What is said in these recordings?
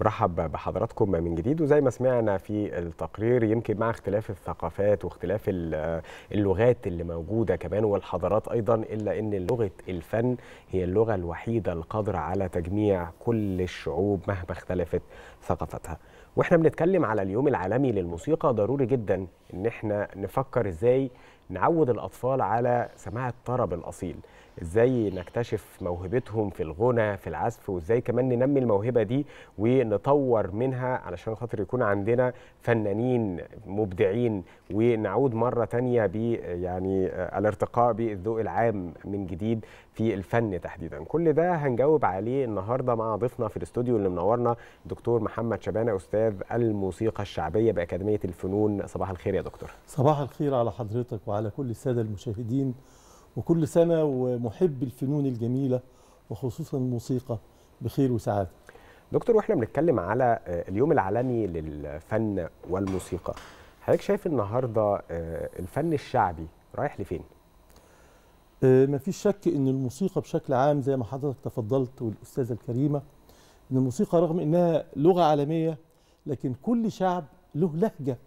برحب بحضراتكم من جديد وزي ما سمعنا في التقرير يمكن مع اختلاف الثقافات واختلاف اللغات اللي موجوده كمان والحضارات ايضا الا ان لغه الفن هي اللغه الوحيده القادره على تجميع كل الشعوب مهما اختلفت ثقافتها. واحنا بنتكلم على اليوم العالمي للموسيقى ضروري جدا ان احنا نفكر ازاي نعود الاطفال على سماع الطرب الاصيل. ازاي نكتشف موهبتهم في الغنى في العزف وازاي كمان ننمي الموهبه دي ونطور منها علشان خاطر يكون عندنا فنانين مبدعين ونعود مره ثانيه ب يعني آه، الارتقاء بالذوق العام من جديد في الفن تحديدا كل ده هنجاوب عليه النهارده مع ضيفنا في الاستوديو اللي منورنا دكتور محمد شبانه استاذ الموسيقى الشعبيه باكاديميه الفنون صباح الخير يا دكتور صباح الخير على حضرتك وعلى كل الساده المشاهدين وكل سنة ومحب الفنون الجميلة وخصوصا الموسيقى بخير وسعادة دكتور واحنا بنتكلم على آه، اليوم العالمي للفن والموسيقى حضرتك شايف النهاردة آه، الفن الشعبي رايح لفين؟ آه، ما فيش شك ان الموسيقى بشكل عام زي ما حضرتك تفضلت والاستاذه الكريمه ان الموسيقى رغم انها لغه عالميه لكن كل شعب له لهجه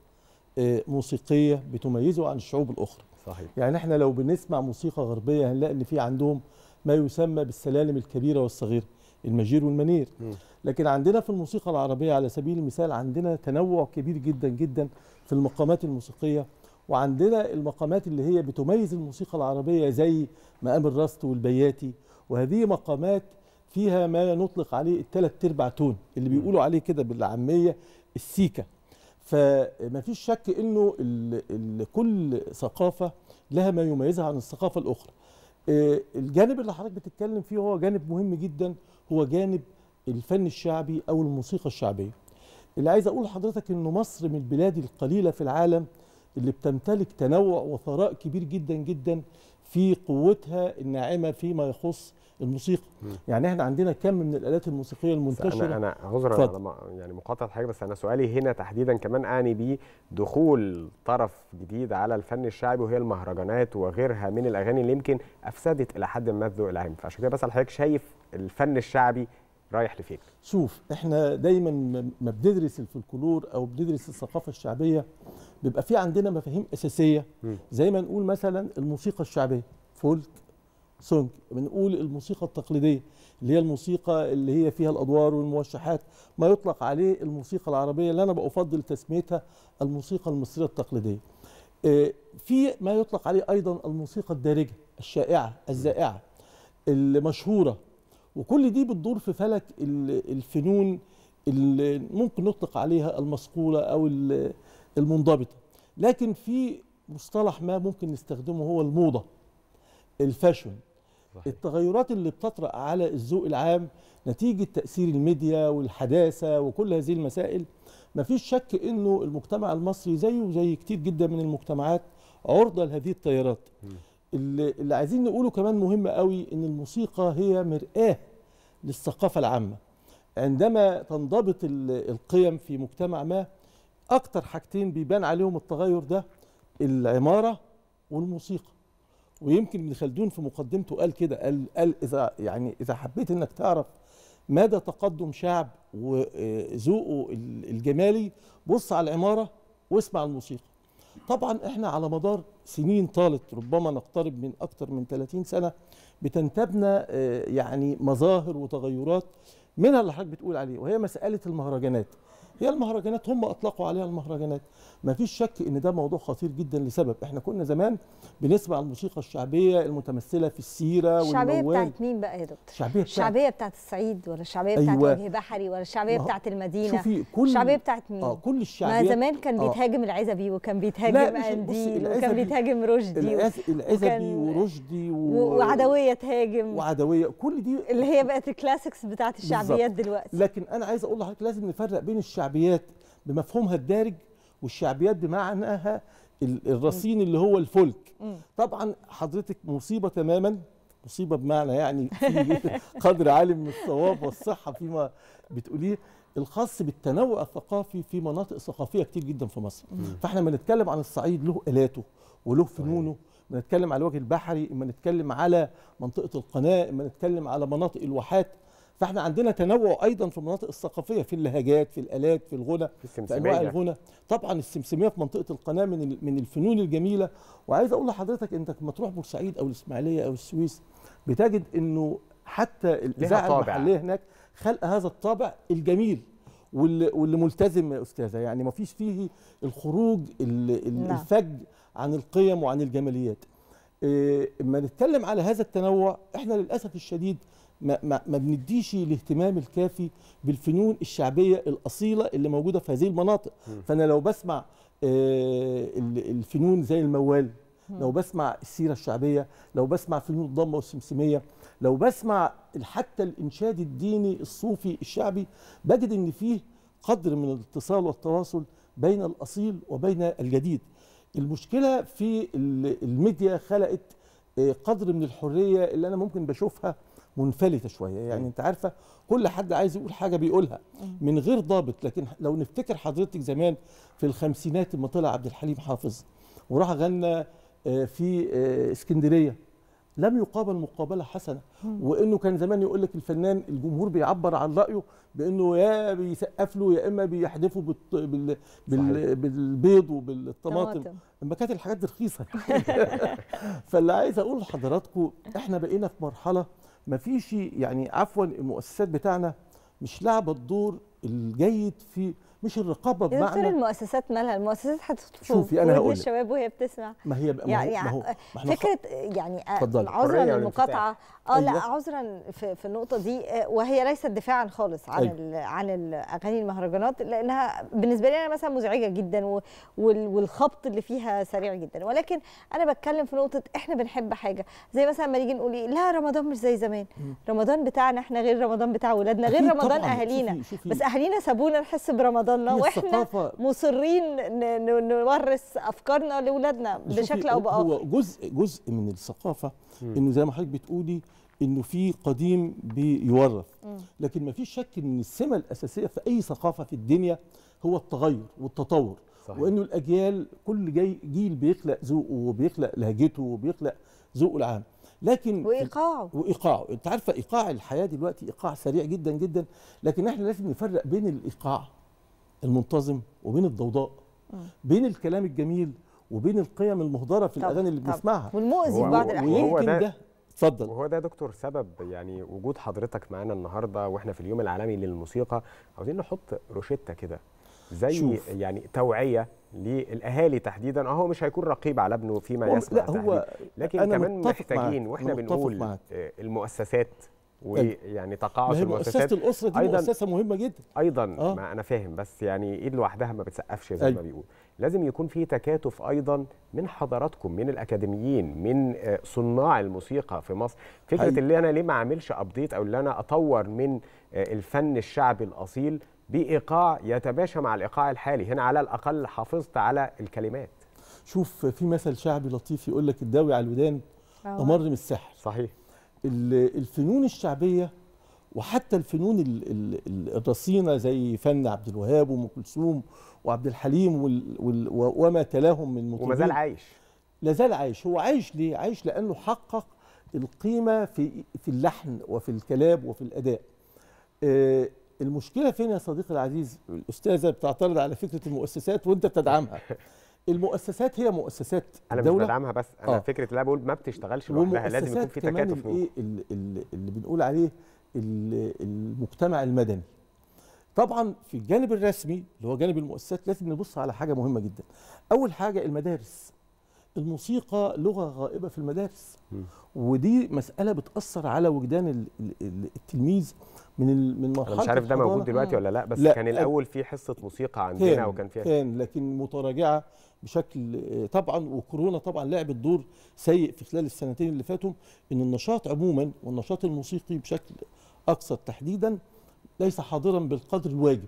موسيقيه بتميزه عن الشعوب الاخرى صحيح يعني احنا لو بنسمع موسيقى غربيه هنلاقي ان في عندهم ما يسمى بالسلالم الكبيره والصغيره المجير والمنير م. لكن عندنا في الموسيقى العربيه على سبيل المثال عندنا تنوع كبير جدا جدا في المقامات الموسيقيه وعندنا المقامات اللي هي بتميز الموسيقى العربيه زي مقام الرست والبياتي وهذه مقامات فيها ما نطلق عليه الثلاث ارباع تون اللي بيقولوا عليه كده بالعاميه السيكه فما فيش شك انه ال كل ثقافه لها ما يميزها عن الثقافه الاخرى آه، الجانب اللي حضرتك بتتكلم فيه هو جانب مهم جدا هو جانب الفن الشعبي او الموسيقى الشعبيه اللي عايز اقول لحضرتك انه مصر من البلاد القليله في العالم اللي بتمتلك تنوع وثراء كبير جدا جدا في قوتها الناعمه فيما يخص الموسيقى يعني احنا عندنا كم من الالات الموسيقيه المنتشره انا انا عذرا يعني مقاطعه حاجه بس انا سؤالي هنا تحديدا كمان اعني بيه دخول طرف جديد على الفن الشعبي وهي المهرجانات وغيرها من الاغاني اللي يمكن افسدت الى حد ما الذوق العام فعشان كده بسال حضرتك شايف الفن الشعبي رايح لفين شوف احنا دايما ما بندرس الفلكلور او بندرس الثقافه الشعبيه بيبقى في عندنا مفاهيم اساسيه زي ما نقول مثلا الموسيقى الشعبيه فولك سونج بنقول الموسيقى التقليدية اللي هي الموسيقى اللي هي فيها الأدوار والموشحات ما يطلق عليه الموسيقى العربية اللي أنا بفضل تسميتها الموسيقى المصرية التقليدية آه، في ما يطلق عليه أيضا الموسيقى الدارجة الشائعة الزائعة المشهورة وكل دي بتدور في فلك الفنون اللي ممكن نطلق عليها المصقولة أو المنضبطة لكن في مصطلح ما ممكن نستخدمه هو الموضة الفاشون صحيح. التغيرات اللي بتطرأ على الذوق العام نتيجة تأثير الميديا والحداثة وكل هذه المسائل مفيش شك أنه المجتمع المصري زيه وزي كتير جدا من المجتمعات عرضة لهذه التيارات اللي, اللي عايزين نقوله كمان مهم قوي أن الموسيقى هي مرآة للثقافة العامة عندما تنضبط القيم في مجتمع ما أكتر حاجتين بيبان عليهم التغير ده العمارة والموسيقى ويمكن ابن خلدون في مقدمته قال كده قال, قال إذا يعني إذا حبيت إنك تعرف مدى تقدم شعب وذوقه الجمالي بص على العمارة واسمع الموسيقى طبعا احنا على مدار سنين طالت ربما نقترب من أكثر من 30 سنة بتنتابنا آه، يعني مظاهر وتغيرات منها اللي حضرتك بتقول عليه وهي مسألة المهرجانات هي المهرجانات هم اطلقوا عليها المهرجانات ما فيش شك ان ده موضوع خطير جدا لسبب احنا كنا زمان بنسمع الموسيقى الشعبيه المتمثله في السيره الشعبيه بتاعت مين بقى يا دكتور الشعبيه بتاعت الشعبيه بتاعت الصعيد ولا الشعبيه بتاعت أيوة. وجه بحري ولا الشعبيه بتاعت المدينه شوفي كل الشعبيه بتاعت مين اه كل الشعبيه ما زمان كان آه. بيتهاجم العزبي وكان بيتهاجم قنديل وكان بيتهاجم رشدي العزبي ورشدي و... وعدويه تهاجم وعدويه كل دي اللي هي بقت الكلاسيكس بتاعت الشعبيات دلوقتي لكن انا عايز اقول لحضرتك لازم نفرق بين الشعبيه الشعبيات بمفهومها الدارج والشعبيات بمعناها الرصين اللي هو الفلك طبعا حضرتك مصيبه تماما مصيبه بمعنى يعني في قدر عالي من الصواب والصحه فيما بتقوليه الخاص بالتنوع الثقافي في مناطق ثقافيه كتير جدا في مصر فاحنا لما نتكلم عن الصعيد له الاته وله فنونه ما نتكلم على الوجه البحري اما نتكلم على منطقه القناه اما نتكلم على مناطق الواحات فاحنا عندنا تنوع ايضا في المناطق الثقافيه في اللهجات في الالات في الغنى في انواع الغنى طبعا السمسميه في منطقه القناه من من الفنون الجميله وعايز اقول لحضرتك انك لما تروح بورسعيد او الاسماعيليه او السويس بتجد انه حتى الاذاعه المحليه هناك خلق هذا الطابع الجميل واللي, واللي ملتزم يا استاذه يعني ما فيش فيه الخروج نعم. الفج عن القيم وعن الجماليات اما آه، نتكلم على هذا التنوع احنا للاسف الشديد ما, ما, ما بنديش الاهتمام الكافي بالفنون الشعبيه الاصيله اللي موجوده في هذه المناطق م. فانا لو بسمع آه، الفنون زي الموال لو بسمع السيره الشعبيه لو بسمع فنون الضمه والسمسميه لو بسمع حتى الانشاد الديني الصوفي الشعبي بجد ان فيه قدر من الاتصال والتواصل بين الاصيل وبين الجديد المشكله في الميديا خلقت آه، قدر من الحريه اللي انا ممكن بشوفها منفلته شويه يعني انت عارفه كل حد عايز يقول حاجه بيقولها من غير ضابط لكن لو نفتكر حضرتك زمان في الخمسينات لما طلع عبد الحليم حافظ وراح غنى آه، في آه، اسكندريه لم يقابل مقابله حسنه وانه كان زمان يقول لك الفنان الجمهور بيعبر عن رايه بانه يا بيسقف له يا اما بيحدفه بال... بال... بالبيض وبالطماطم اما كانت الحاجات دي رخيصه فاللي عايز اقول لحضراتكم احنا بقينا في مرحله ما فيش يعني عفوا المؤسسات بتاعنا مش لعبت الدور الجيد في مش الرقابه بمعنى المؤسسات مالها المؤسسات هتفوز شوفي انا هقول الشباب وهي بتسمع ما هي بقى يعني ما هو ما فكره يعني آه، عذرا يعني المقاطعه اه لا أيوه. عذرا في, في النقطه دي آه، وهي ليست دفاعا خالص عن أيوه. عن اغاني المهرجانات لانها بالنسبه لي انا مثلا مزعجه جدا والخبط اللي فيها سريع جدا ولكن انا بتكلم في نقطه احنا بنحب حاجه زي مثلا ما نيجي نقول ايه لا رمضان مش زي زمان رمضان بتاعنا احنا غير رمضان بتاع ولادنا غير رمضان اهالينا بس اهالينا سابونا نحس برمضان الله واحنا مصرين نورث افكارنا لاولادنا بشكل او باخر هو جزء جزء من الثقافه انه زي ما حضرتك بتقولي انه في قديم بيورث لكن ما فيش شك ان السمه الاساسيه في اي ثقافه في الدنيا هو التغير والتطور وانه الاجيال كل جاي جيل بيخلق ذوقه وبيخلق لهجته وبيخلق ذوقه العام لكن وايقاعه وايقاعه انت عارفه ايقاع الحياه دلوقتي ايقاع سريع جدا جدا لكن احنا لازم نفرق بين الايقاع المنتظم وبين الضوضاء بين الكلام الجميل وبين القيم المهدره في الاغاني اللي بنسمعها والمؤذي في بعض الاحيان ويمكن ده اتفضل وهو ده يا دكتور سبب يعني وجود حضرتك معانا النهارده واحنا في اليوم العالمي للموسيقى عاوزين نحط روشته كده زي شوف. يعني توعيه للاهالي تحديدا هو مش هيكون رقيب على ابنه فيما يسمع لا هو لكن كمان محتاجين واحنا بنقول معك. آه، المؤسسات طيب. ويعني تقاعس المؤسسات مؤسسه الاسره دي أيضاً مؤسسه مهمه جدا ايضا آه. ما انا فاهم بس يعني ايد لوحدها ما بتسقفش زي ما أيوه. بيقول لازم يكون في تكاتف ايضا من حضراتكم من الاكاديميين من آه، صناع الموسيقى في مصر فكره أي. اللي انا ليه ما اعملش ابديت او اللي انا اطور من آه، الفن الشعبي الاصيل بايقاع يتماشى مع الايقاع الحالي هنا على الاقل حافظت على الكلمات شوف في مثل شعبي لطيف يقول لك الداوي على الودان آه. امر من السحر صحيح الفنون الشعبيه وحتى الفنون الرصينه زي فن عبد الوهاب وام كلثوم وعبد الحليم وال وال وما تلاهم من مطربين زال عايش لا زال عايش هو عايش ليه؟ عايش لانه حقق القيمه في في اللحن وفي الكلام وفي الاداء. آه، المشكله فين يا صديقي العزيز؟ الاستاذه بتعترض على فكره المؤسسات وانت بتدعمها. المؤسسات هي مؤسسات انا مش بدعمها بس انا آه. فكره اللي انا بقول ما بتشتغلش لوحدها لازم يكون في تكاتف ايه اللي بنقول عليه المجتمع المدني طبعا في الجانب الرسمي اللي هو جانب المؤسسات لازم نبص على حاجه مهمه جدا اول حاجه المدارس الموسيقى لغه غائبه في المدارس ودي مساله بتاثر على وجدان التلميذ من من مرحله مش عارف ده موجود دلوقتي ولا لا بس لا كان الاول في حصه موسيقى عندنا وكان فيها كان لكن متراجعه بشكل طبعا وكورونا طبعا لعبت دور سيء في خلال السنتين اللي فاتوا ان النشاط عموما والنشاط الموسيقي بشكل اكثر تحديدا ليس حاضرا بالقدر الواجب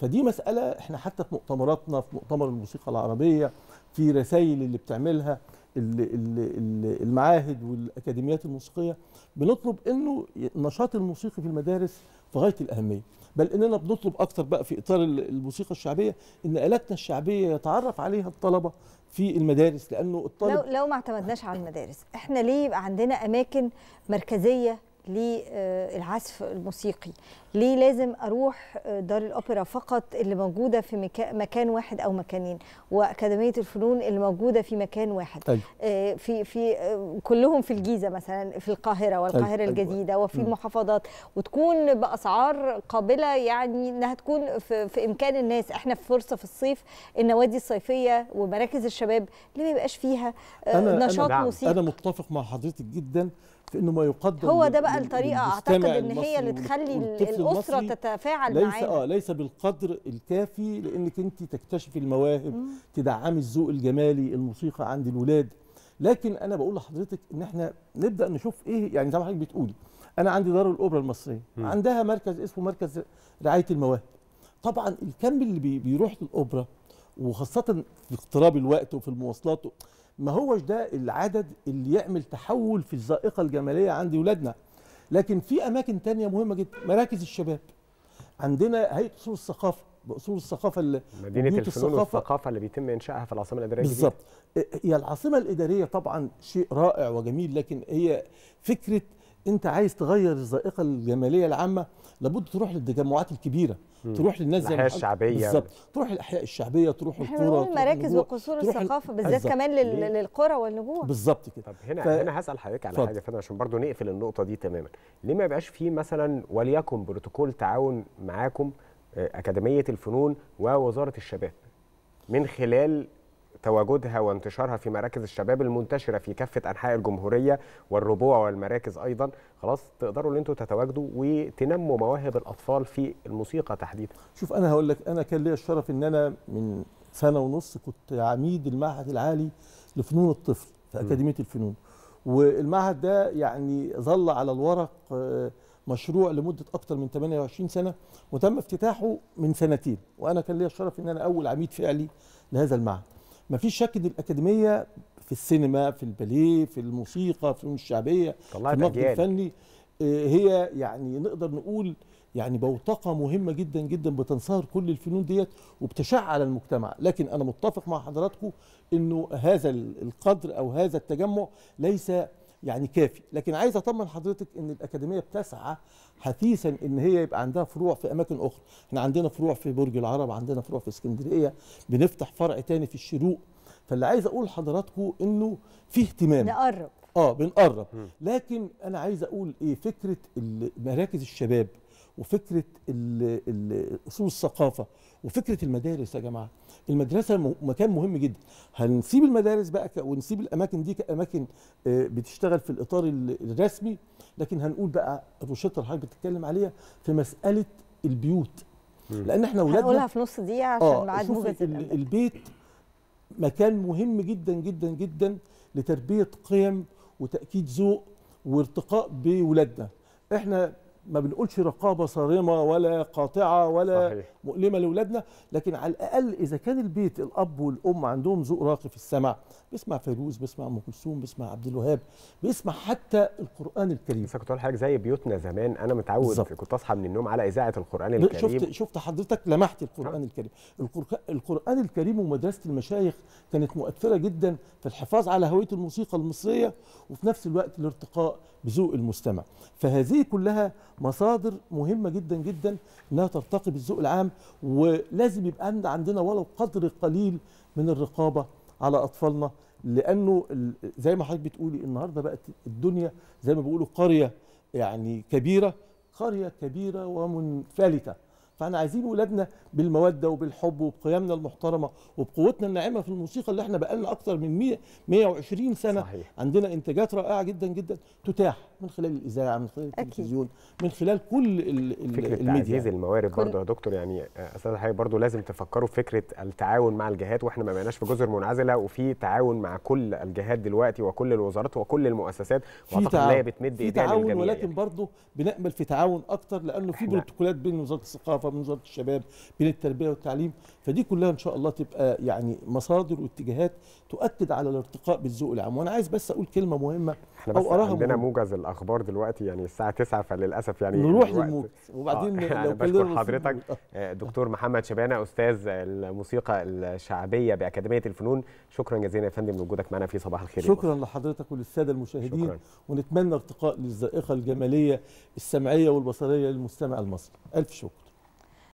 فدي مساله احنا حتى في مؤتمراتنا في مؤتمر الموسيقى العربيه في رسائل اللي بتعملها المعاهد والاكاديميات الموسيقيه بنطلب انه النشاط الموسيقي في المدارس في غايه الاهميه بل اننا بنطلب اكثر بقى في اطار الموسيقى الشعبيه ان الاتنا الشعبيه يتعرف عليها الطلبه في المدارس لانه الطالب لو لو ما اعتمدناش على المدارس احنا ليه يبقى عندنا اماكن مركزيه للعزف الموسيقي ليه لازم اروح دار الاوبرا فقط اللي موجوده في مكان واحد او مكانين واكاديميه الفنون اللي موجوده في مكان واحد طيب. آه، في في آه، كلهم في الجيزه مثلا في القاهره والقاهره أيوة. الجديده وفي المحافظات وتكون باسعار قابله يعني انها تكون في, في امكان الناس احنا في فرصه في الصيف النوادي الصيفيه ومراكز الشباب اللي ما يبقاش فيها آه، أنا نشاط أنا موسيقى انا متفق مع حضرتك جدا في انه ما يقدم هو ده بقى الطريقه اعتقد ان هي اللي تخلي الاسره تتفاعل ليس اه ليس بالقدر الكافي لانك انت تكتشفي المواهب تدعمي الذوق الجمالي الموسيقى عند الولاد لكن انا بقول لحضرتك ان احنا نبدا نشوف ايه يعني زي ما حضرتك بتقولي انا عندي دار الاوبرا المصريه مم. عندها مركز اسمه مركز رعايه المواهب طبعا الكم اللي بيروح للاوبرا وخاصه في اقتراب الوقت وفي المواصلات ما هوش ده العدد اللي يعمل تحول في الذائقه الجماليه عند اولادنا لكن في اماكن تانية مهمه جدا مراكز الشباب عندنا هيئه اصول الثقافه باصول الثقافه اللي مدينه الفنون الثقافه والثقافه اللي بيتم انشائها في العاصمه الاداريه بالظبط هي إيه، إيه، يعني العاصمه الاداريه طبعا شيء رائع وجميل لكن هي فكره انت عايز تغير الذائقه الجماليه العامه لابد تروح للتجمعات الكبيره مم. تروح للناس زي الشعبيه بالظبط تروح الاحياء الشعبيه تروح القرى المراكز وقصور الثقافه بالذات كمان للقرى والنجوم بالظبط كده طب هنا ف... هنا هسال حضرتك على فضل. حاجه فانا عشان برضو نقفل النقطه دي تماما ليه ما يبقاش في مثلا وليكن بروتوكول تعاون معاكم آه، اكاديميه الفنون ووزاره الشباب من خلال تواجدها وانتشارها في مراكز الشباب المنتشره في كافه انحاء الجمهوريه والربوع والمراكز ايضا خلاص تقدروا ان انتم تتواجدوا وتنموا مواهب الاطفال في الموسيقى تحديدا شوف انا هقول لك انا كان ليا الشرف ان انا من سنه ونص كنت عميد المعهد العالي لفنون الطفل في اكاديميه الفنون والمعهد ده يعني ظل على الورق آه، مشروع لمده اكثر من 28 سنه وتم افتتاحه من سنتين وانا كان ليا الشرف ان انا اول عميد فعلي لهذا المعهد مفيش شك ان الاكاديميه في السينما في الباليه في الموسيقى في الفنون الشعبيه في النقد الفني آه، هي يعني نقدر نقول يعني بوتقه مهمه جدا جدا بتنصهر كل الفنون ديت وبتشع على المجتمع لكن انا متفق مع حضراتكم انه هذا القدر او هذا التجمع ليس يعني كافي لكن عايز اطمن حضرتك ان الاكاديميه بتسعى حثيثا ان هي يبقى عندها فروع في اماكن اخرى احنا عندنا فروع في برج العرب عندنا فروع في اسكندريه بنفتح فرع تاني في الشروق فاللي عايز اقول لحضراتكم انه في اهتمام نقرب اه بنقرب لكن انا عايز اقول ايه فكره مراكز الشباب وفكره اصول الثقافه وفكره المدارس يا جماعه المدرسه مكان مهم جدا هنسيب المدارس بقى ونسيب الاماكن دي كاماكن آه، بتشتغل في الاطار الرسمي لكن هنقول بقى الروشته اللي حضرتك بتتكلم عليها في مساله البيوت لان احنا ولادنا هنقولها في نص دقيقه عشان آه بعد موجه البيت مكان مهم جدا جدا جدا لتربيه قيم وتاكيد ذوق وارتقاء بولادنا احنا ما بنقولش رقابه صارمه ولا قاطعه ولا صحيح. مؤلمه لاولادنا لكن على الاقل اذا كان البيت الاب والام عندهم ذوق راقي في السمع بيسمع فيروز بيسمع ام كلثوم بيسمع عبد الوهاب بيسمع حتى القران الكريم بس كنت اقول حضرتك زي بيوتنا زمان انا متعود بالزبط. كنت اصحى من النوم على اذاعه القران الكريم شفت شفت حضرتك لمحت القران ها. نعم. الكريم القران الكريم ومدرسه المشايخ كانت مؤثره جدا في الحفاظ على هويه الموسيقى المصريه وفي نفس الوقت الارتقاء بذوق المستمع فهذه كلها مصادر مهمه جدا جدا انها ترتقي بالذوق العام ولازم يبقى عندنا ولو قدر قليل من الرقابه على اطفالنا لانه زي ما حضرتك بتقولي النهارده بقت الدنيا زي ما بيقولوا قريه يعني كبيره قريه كبيره ومنفلته فاحنا عايزين ولادنا بالموده وبالحب وبقيمنا المحترمه وبقوتنا الناعمه في الموسيقى اللي احنا بقالنا اكثر من 100 120 سنه صحيح. عندنا انتاجات رائعه جدا جدا تتاح من خلال الاذاعه من خلال التلفزيون من خلال كل ال فكره تعزيز الموارد برضه يا دكتور يعني آه، استاذ حي برضه لازم تفكروا في فكره التعاون مع الجهات واحنا ما بقيناش في جزر منعزله وفي تعاون مع كل الجهات دلوقتي وكل الوزارات وكل المؤسسات واعتقد ان هي بتمد ايدينا للجميع في تعاون ولكن يعني. برضه بنامل في تعاون اكتر لانه في بروتوكولات بين وزاره الثقافه الثقافه من وزاره الشباب بين التربيه والتعليم فدي كلها ان شاء الله تبقى يعني مصادر واتجاهات تؤكد على الارتقاء بالذوق العام وانا عايز بس اقول كلمه مهمه احنا بس أو أراها عندنا موجز الاخبار دلوقتي يعني الساعه 9 فللاسف يعني نروح للموجز وبعدين آه. لو بشكر حضرتك آه، دكتور محمد شبانه استاذ الموسيقى الشعبيه باكاديميه الفنون شكرا جزيلا يا فندم لوجودك معنا في صباح الخير شكرا لحضرتك وللساده المشاهدين شكرا. ونتمنى ارتقاء للذائقه الجماليه السمعيه والبصريه للمستمع المصري الف شكر